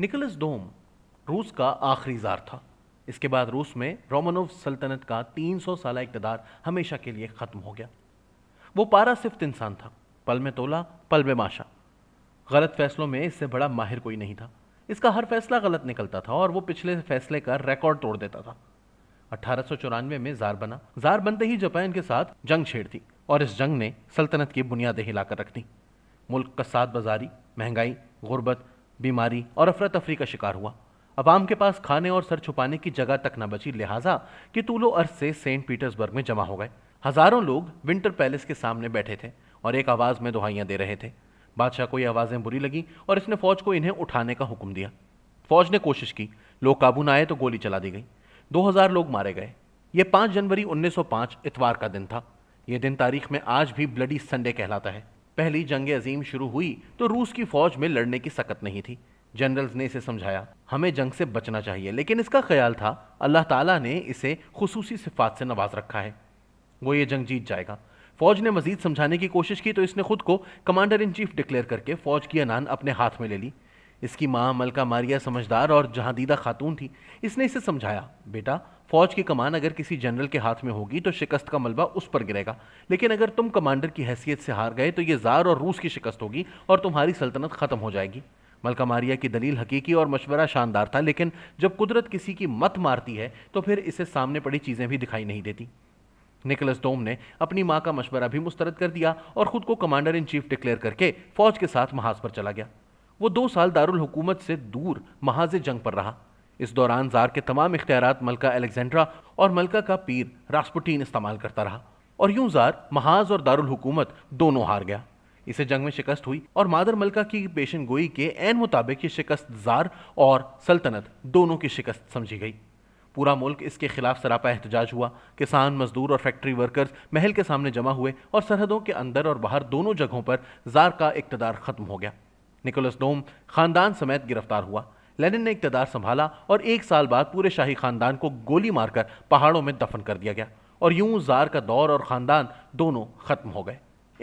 Nicholas डोम रूस का आखिरी जार था इसके बाद रूस में रोमनोव सल्तनत का 300 साल इकतदार हमेशा के लिए ख़त्म हो गया वो पारा सिफ्त इंसान था पल में तोला पल में माशा गलत फैसलों में इससे बड़ा माहिर कोई नहीं था इसका हर फैसला गलत निकलता था और वो पिछले फैसले का रिकॉर्ड तोड़ देता था अट्ठारह में जार बना जार बनते ही जापान के साथ जंग छेड़ दी और इस जंग ने सल्तनत की बुनियादें हिलाकर रख दी मुल्क का साथ बाजारी महंगाई गुर्बत बीमारी और अफरा तफरी का शिकार हुआ अवाम के पास खाने और सर छुपाने की जगह तक न बची लिहाजा कि तूलो अर्ज से सेंट पीटर्सबर्ग में जमा हो गए हजारों लोग विंटर पैलेस के सामने बैठे थे और एक आवाज़ में दुहाइयां दे रहे थे बादशाह को ये आवाज़ें बुरी लगी और इसने फौज को इन्हें उठाने का हुक्म दिया फौज ने कोशिश की लोग काबू न आए तो गोली चला दी गई 2000 लोग मारे गए ये 5 जनवरी 1905 इतवार का दिन था यह दिन तारीख में आज भी ब्लडी संडे कहलाता है पहली जंग अजीम शुरू हुई तो रूस की फौज में लड़ने की सकत नहीं थी जनरल्स ने इसे समझाया हमें जंग से बचना चाहिए लेकिन इसका ख्याल था अल्लाह ताला ने इसे खसूसी सिफात से नवाज रखा है वो ये जंग जीत जाएगा फौज ने मजीद समझाने की कोशिश की तो इसने खुद को कमांडर इन चीफ डिक्लेयर करके फौज की अनान अपने हाथ में ले ली इसकी माँ मलका मारिया समझदार और जहांदीदा खातून थी इसने इसे समझाया बेटा फौज की कमान अगर किसी जनरल के हाथ में होगी तो शिकस्त का मलबा उस पर गिरेगा लेकिन अगर तुम कमांडर की हैसियत से हार गए तो ये जार और रूस की शिकस्त होगी और तुम्हारी सल्तनत ख़त्म हो जाएगी मलका मारिया की दलील हकीकी और मशवरा शानदार था लेकिन जब कुदरत किसी की मत मारती है तो फिर इसे सामने पड़ी चीज़ें भी दिखाई नहीं देती निकलस डोम ने अपनी माँ का मशवरा भी मुस्तरद कर दिया और ख़ुद को कमांडर इन चीफ डिक्लेयर करके फ़ौज के साथ महाज पर चला गया वो दो साल दारुल हुकूमत से दूर महाज जंग पर रहा इस दौरान जार के तमाम इख्तियार मलका अलेक्जेंड्रा और मलका का पीर रास्पुटीन इस्तेमाल करता रहा और यूं जार महाज और हुकूमत दोनों हार गया इसे जंग में शिकस्त हुई और मादर मलका की पेशन गोई के एन मुताबिक ये शिकस्त जार और सल्तनत दोनों की शिकस्त समझी गई पूरा मुल्क इसके खिलाफ सरापा एहतजाज हुआ किसान मजदूर और फैक्ट्री वर्कर्स महल के सामने जमा हुए और सरहदों के अंदर और बाहर दोनों जगहों पर जार का इकतदार खत्म हो गया निकोलस डोम खानदान समेत गिरफ्तार हुआ लेनिन ने इकतदार संभाला और एक साल बाद पूरे शाही खानदान को गोली मारकर पहाड़ों में दफन कर दिया गया और यूं जार का दौर और ख़ानदान दोनों ख़त्म हो गए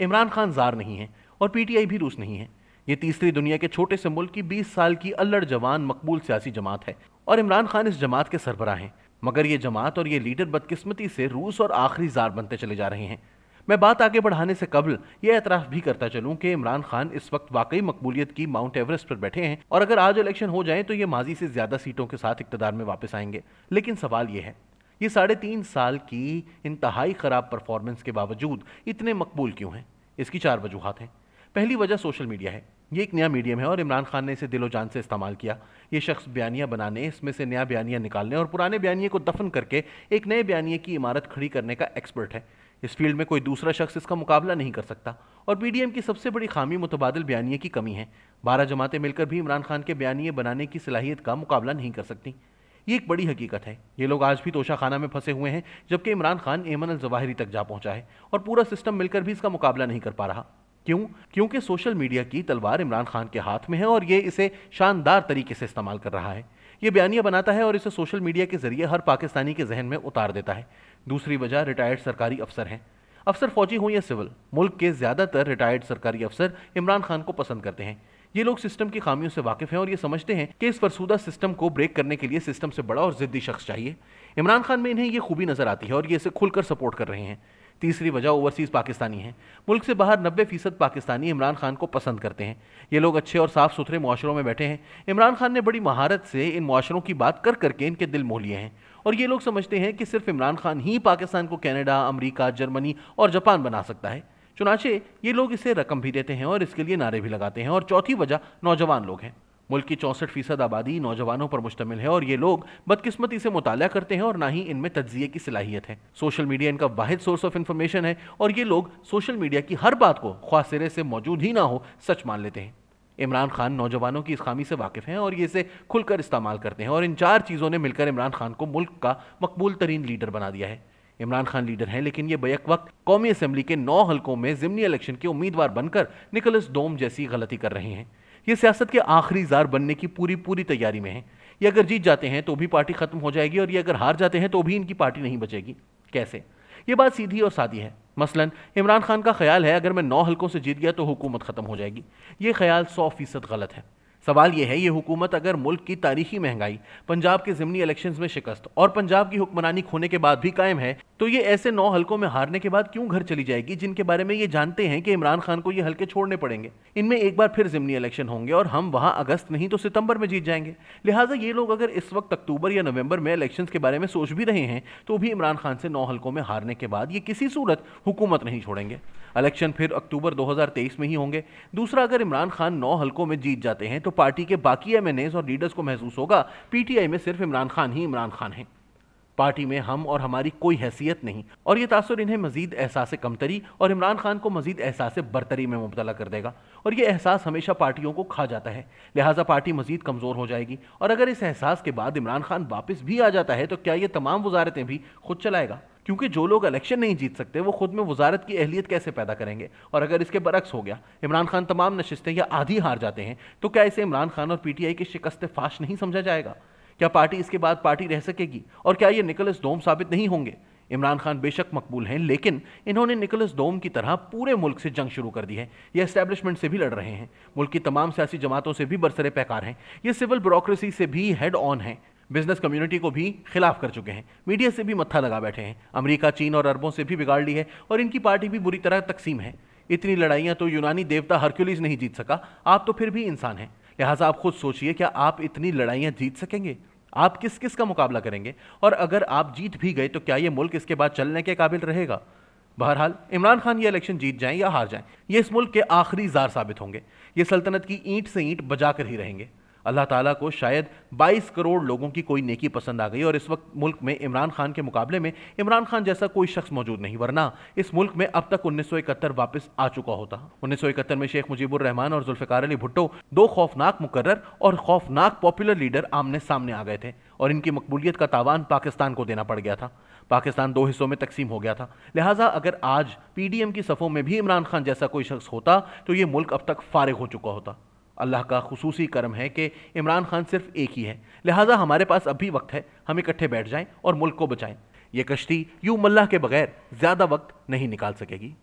इमरान खान जार नहीं है और पीटीआई भी रूस नहीं है ये तीसरी दुनिया के छोटे से मुल्क की 20 साल की अल्लड़ जवान मकबूल सियासी जमात है और इमरान खान इस जमात के सरबराह हैं मगर ये जमात और ये लीडर बदकिस्मती से रूस और आखिरी जार बनते चले जा रहे हैं मैं बात आगे बढ़ाने से कबल ये एतराफ़ भी करता चलूँ कि इमरान खान इस वक्त वाकई मकबूलियत की माउंट एवरेस्ट पर बैठे हैं और अगर आज इलेक्शन हो जाए तो ये माजी से ज़्यादा सीटों के साथ इकतदार में वापस आएंगे लेकिन सवाल ये है ये साढ़े तीन साल की इंतहाई ख़राब परफॉर्मेंस के बावजूद इतने मकबूल क्यों हैं इसकी चार वजूहत हैं पहली वजह सोशल मीडिया है ये एक नया मीडियम है और इमरान खान ने इसे दिलो जान से इस्तेमाल किया ये शख्स बयानिया बनाने इसमें से नया बयानिया निकालने और पुराने बयानिए को दफन करके एक नए बयानिए की इमारत खड़ी करने का एक्सपर्ट है इस फील्ड में कोई दूसरा शख्स इसका मुकाबला नहीं कर सकता और पीडीएम की सबसे बड़ी खामी मुतबादल बयानी की कमी है बारह जमातें मिलकर भी इमरान खान के बयानी बनाने की सलाहियत का मुकाबला नहीं कर सकती ये एक बड़ी हकीकत है ये लोग आज भी तोशाखाना में फंसे हुए हैं जबकि इमरान खान एमन अल जवाहरी तक जा पहुंचा है और पूरा सिस्टम मिलकर भी इसका मुकाबला नहीं कर पा रहा क्यों क्योंकि सोशल मीडिया की तलवार इमरान खान के हाथ में है और ये इसे शानदार तरीके से इस्तेमाल कर रहा है ये बयानिया बनाता है और इसे सोशल मीडिया के जरिए हर पाकिस्तानी के जहन में उतार देता है दूसरी वजह रिटायर्ड सरकारी अफसर हैं अफसर फौजी हों या सिविल मुल्क के ज़्यादातर रिटायर्ड सरकारी अफसर इमरान खान को पसंद करते हैं ये लोग सिस्टम की खामियों से वाकिफ हैं और ये समझते हैं कि इस फरसूदा सिस्टम को ब्रेक करने के लिए सिस्टम से बड़ा और ज़िद्दी शख्स चाहिए इमरान खान में इन्हें ये खूबी नज़र आती है और ये इसे खुलकर सपोर्ट कर रहे हैं तीसरी वजह ओवरसीज़ पाकिस्तानी हैं मुल्क से बाहर नब्बे फ़ीसद पाकिस्तानी इमरान खान को पसंद करते हैं ये लोग अच्छे और साफ़ सुथरे माशरों में बैठे हैं इमरान खान ने बड़ी महारत से इन माशरों की बात कर करके इनके दिल मोह लिए हैं और ये लोग समझते हैं कि सिर्फ इमरान खान ही पाकिस्तान को कैनेडा अमरीका जर्मनी और जापान बना सकता है चुनाचे ये लोग इसे रकम भी देते हैं और इसके लिए नारे भी लगाते हैं और चौथी वजह नौजवान लोग हैं मुल्क की चौंसठ फीसद आबादी नौजवानों पर मुश्तमिल है और ये लोग बदकिस्मती से मुताल करते हैं और ना ही इनमें तजिए की सलाहियत है सोशल मीडिया इनका वाहिद सोर्स ऑफ इंफॉर्मेशन है और ये लोग सोशल मीडिया की हर बात को ख्वा सिरे से मौजूद ही ना हो सच मान लेते हैं इमरान खान नौजवानों की इस खामी से वाकिफ़ हैं और ये इसे खुलकर इस्तेमाल करते हैं और इन चार चीज़ों ने मिलकर इमरान खान को मुल्क का मकबूल तरीन लीडर बना दिया है इमरान खान लीडर हैं लेकिन ये बैक वक्त कौमी असम्बली के नौ हलकों में ज़मनी इलेक्शन के उम्मीदवार बनकर निकलस डोम जैसी गलती कर रहे हैं ये सियासत के आखिरी जार बनने की पूरी पूरी तैयारी में है ये अगर जीत जाते हैं तो भी पार्टी खत्म हो जाएगी और ये अगर हार जाते हैं तो भी इनकी पार्टी नहीं बचेगी कैसे ये बात सीधी और सादी है मसलन इमरान खान का ख्याल है अगर मैं नौ हलकों से जीत गया तो हुकूमत ख़त्म हो जाएगी ये ख्याल सौ फीसद गलत है सवाल यह है ये हुकूमत अगर मुल्क की तारीखी महंगाई पंजाब के ज़मनी इलेक्शंस में शिकस्त और पंजाब की हुक्मरानी खोने के बाद भी कायम है तो ये ऐसे नौ हलकों में हारने के बाद क्यों घर चली जाएगी जिनके बारे में ये जानते हैं कि इमरान खान को ये हल्के छोड़ने पड़ेंगे इनमें एक बार फिर जिमनी इलेक्शन होंगे और हम वहां अगस्त नहीं तो सितंबर में जीत जाएंगे लिहाजा ये लोग अगर इस वक्त अक्टूबर या नवंबर में इलेक्शन के बारे में सोच भी रहे हैं तो भी इमरान खान से नौ हल्कों में हारने के बाद ये किसी सूरत हुकूमत नहीं छोड़ेंगे इलेक्शन फिर अक्टूबर 2023 में ही होंगे दूसरा अगर इमरान खान नौ हलकों में जीत जाते हैं तो पार्टी के बाकी एम और लीडर्स को महसूस होगा पीटीआई में सिर्फ इमरान खान ही इमरान खान हैं पार्टी में हम और हमारी कोई हैसियत नहीं और ये तासर इन्हें मजीद एहसास कमतरी और इमरान खान को मजीद एहसास बरतरी में मुबतला कर देगा और ये एहसास हमेशा पार्टियों को खा जाता है लिहाजा पार्टी मजीद कमज़ोर हो जाएगी और अगर इस एहसास के बाद इमरान खान वापस भी आ जाता है तो क्या ये तमाम वजारतें भी खुद चलाएगा क्योंकि जो लोग इलेक्शन नहीं जीत सकते वो खुद में वजारत की अहलियत कैसे पैदा करेंगे और अगर इसके बरक्स हो गया इमरान खान तमाम नशस्तें या आधी हार जाते हैं तो क्या इसे इमरान खान और पीटीआई की शिकस्त फाश नहीं समझा जाएगा क्या पार्टी इसके बाद पार्टी रह सकेगी और क्या ये निकोलस डोम साबित नहीं होंगे इमरान खान बेशक मकबूल हैं लेकिन इन्होंने निकोलस डोम की तरह पूरे मुल्क से जंग शुरू कर दी है ये एस्टेब्लिशमेंट से भी लड़ रहे हैं मुल्क की तमाम सियासी जमातों से भी बरसरे पैकार हैं ये सिविल ब्यूरोक्रेसी से भी हेड ऑन हैं बिजनेस कम्युनिटी को भी खिलाफ कर चुके हैं मीडिया से भी मत्था लगा बैठे हैं अमेरिका चीन और अरबों से भी बिगाड़ ली है और इनकी पार्टी भी बुरी तरह तकसीम है इतनी लड़ाइयाँ तो यूनानी देवता हरक्यूलिस नहीं जीत सका आप तो फिर भी इंसान हैं लिहाजा आप खुद सोचिए क्या आप इतनी लड़ाइयाँ जीत सकेंगे आप किस किस का मुकाबला करेंगे और अगर आप जीत भी गए तो क्या ये मुल्क इसके बाद चलने के काबिल रहेगा बहरहाल इमरान खान ये इलेक्शन जीत जाएं या हार जाएं ये इस मुल्क के आखिरी जार साबित होंगे ये सल्तनत की ईंट से ईंट बजाकर ही रहेंगे अल्लाह ताला को शायद 22 करोड़ लोगों की कोई नेकी पसंद आ गई और इस वक्त मुल्क में इमरान खान के मुकाबले में इमरान खान जैसा कोई शख्स मौजूद नहीं वरना इस मुल्क में अब तक उन्नीस वापस आ चुका होता उन्नीस में शेख मुजीबुर रहमान और जुल्फ़िकार अली भुट्टो दो खौफनाक मुकर्र और खौफनाक पॉपुलर लीडर आमने सामने आ गए थे और इनकी मकबूलियत का तावान पाकिस्तान को देना पड़ गया था पाकिस्तान दो हिस्सों में तकसीम हो गया था लिहाजा अगर आज पीडीएम की सफ़ों में भी इमरान खान जैसा कोई शख्स होता तो ये मुल्क अब तक फारिग हो चुका होता अल्लाह का खसूसी करम है कि इमरान खान सिर्फ एक ही है लिहाजा हमारे पास अब भी वक्त है हम इकट्ठे बैठ जाएं और मुल्क को बचाएं ये कश्ती यू मल्लाह के बगैर ज़्यादा वक्त नहीं निकाल सकेगी